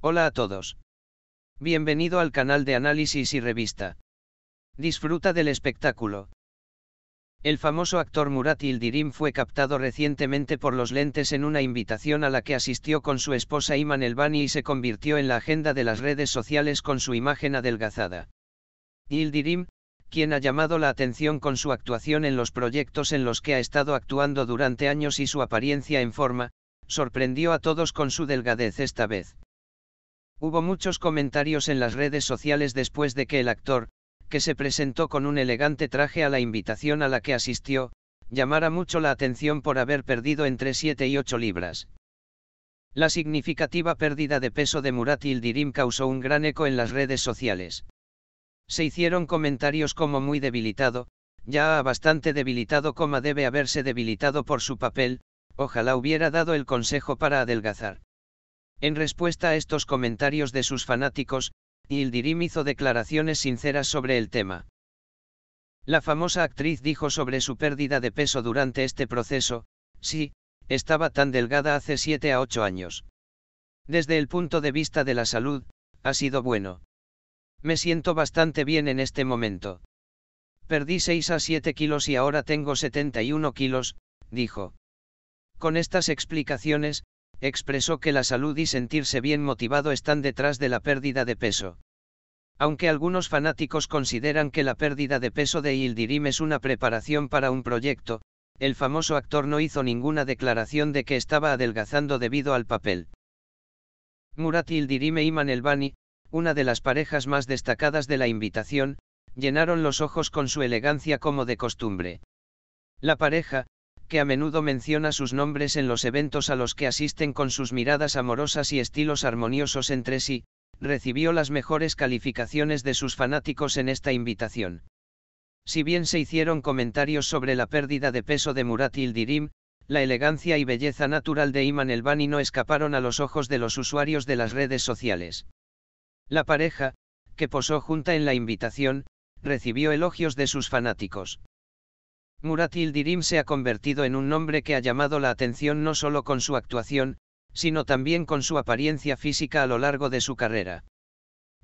Hola a todos. Bienvenido al canal de análisis y revista. Disfruta del espectáculo. El famoso actor Murat Ildirim fue captado recientemente por los lentes en una invitación a la que asistió con su esposa Iman Elbani y se convirtió en la agenda de las redes sociales con su imagen adelgazada. Ildirim, quien ha llamado la atención con su actuación en los proyectos en los que ha estado actuando durante años y su apariencia en forma, sorprendió a todos con su delgadez esta vez. Hubo muchos comentarios en las redes sociales después de que el actor, que se presentó con un elegante traje a la invitación a la que asistió, llamara mucho la atención por haber perdido entre 7 y 8 libras. La significativa pérdida de peso de Murat Dirim causó un gran eco en las redes sociales. Se hicieron comentarios como muy debilitado, ya bastante debilitado como debe haberse debilitado por su papel, ojalá hubiera dado el consejo para adelgazar. En respuesta a estos comentarios de sus fanáticos, Yildirim hizo declaraciones sinceras sobre el tema. La famosa actriz dijo sobre su pérdida de peso durante este proceso, sí, estaba tan delgada hace 7 a 8 años. Desde el punto de vista de la salud, ha sido bueno. Me siento bastante bien en este momento. Perdí 6 a 7 kilos y ahora tengo 71 kilos, dijo. Con estas explicaciones, expresó que la salud y sentirse bien motivado están detrás de la pérdida de peso. Aunque algunos fanáticos consideran que la pérdida de peso de Ildirim es una preparación para un proyecto, el famoso actor no hizo ninguna declaración de que estaba adelgazando debido al papel. Murat Ildirim e Iman Elbani, una de las parejas más destacadas de la invitación, llenaron los ojos con su elegancia como de costumbre. La pareja, que a menudo menciona sus nombres en los eventos a los que asisten con sus miradas amorosas y estilos armoniosos entre sí, recibió las mejores calificaciones de sus fanáticos en esta invitación. Si bien se hicieron comentarios sobre la pérdida de peso de Murat dirim la elegancia y belleza natural de Iman Bani no escaparon a los ojos de los usuarios de las redes sociales. La pareja, que posó junta en la invitación, recibió elogios de sus fanáticos. Murat Dirim se ha convertido en un nombre que ha llamado la atención no solo con su actuación, sino también con su apariencia física a lo largo de su carrera.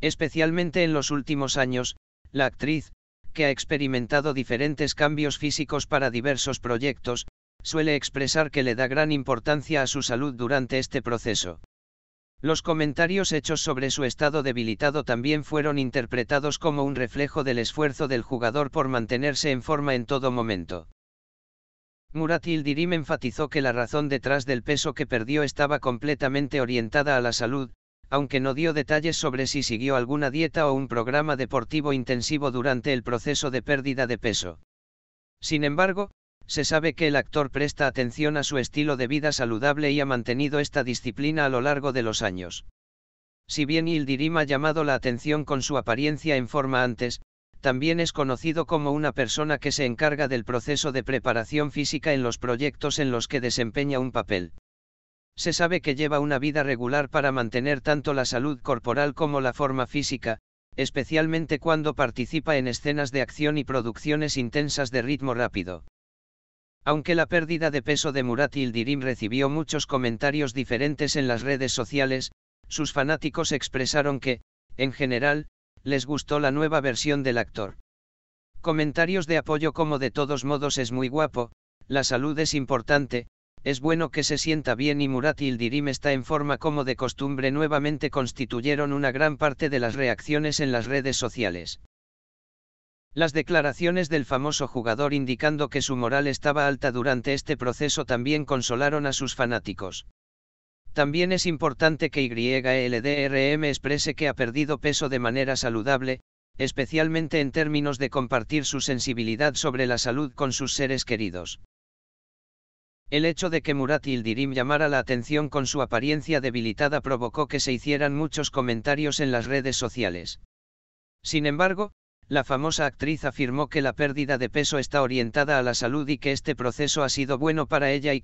Especialmente en los últimos años, la actriz, que ha experimentado diferentes cambios físicos para diversos proyectos, suele expresar que le da gran importancia a su salud durante este proceso. Los comentarios hechos sobre su estado debilitado también fueron interpretados como un reflejo del esfuerzo del jugador por mantenerse en forma en todo momento. Murat dirim enfatizó que la razón detrás del peso que perdió estaba completamente orientada a la salud, aunque no dio detalles sobre si siguió alguna dieta o un programa deportivo intensivo durante el proceso de pérdida de peso. Sin embargo, se sabe que el actor presta atención a su estilo de vida saludable y ha mantenido esta disciplina a lo largo de los años. Si bien Ildirim ha llamado la atención con su apariencia en forma antes, también es conocido como una persona que se encarga del proceso de preparación física en los proyectos en los que desempeña un papel. Se sabe que lleva una vida regular para mantener tanto la salud corporal como la forma física, especialmente cuando participa en escenas de acción y producciones intensas de ritmo rápido. Aunque la pérdida de peso de Murat Yildirim recibió muchos comentarios diferentes en las redes sociales, sus fanáticos expresaron que, en general, les gustó la nueva versión del actor. Comentarios de apoyo como de todos modos es muy guapo, la salud es importante, es bueno que se sienta bien y Murat Yildirim está en forma como de costumbre nuevamente constituyeron una gran parte de las reacciones en las redes sociales. Las declaraciones del famoso jugador indicando que su moral estaba alta durante este proceso también consolaron a sus fanáticos. También es importante que YLDRM exprese que ha perdido peso de manera saludable, especialmente en términos de compartir su sensibilidad sobre la salud con sus seres queridos. El hecho de que Murat Yildirim llamara la atención con su apariencia debilitada provocó que se hicieran muchos comentarios en las redes sociales. Sin embargo, la famosa actriz afirmó que la pérdida de peso está orientada a la salud y que este proceso ha sido bueno para ella y que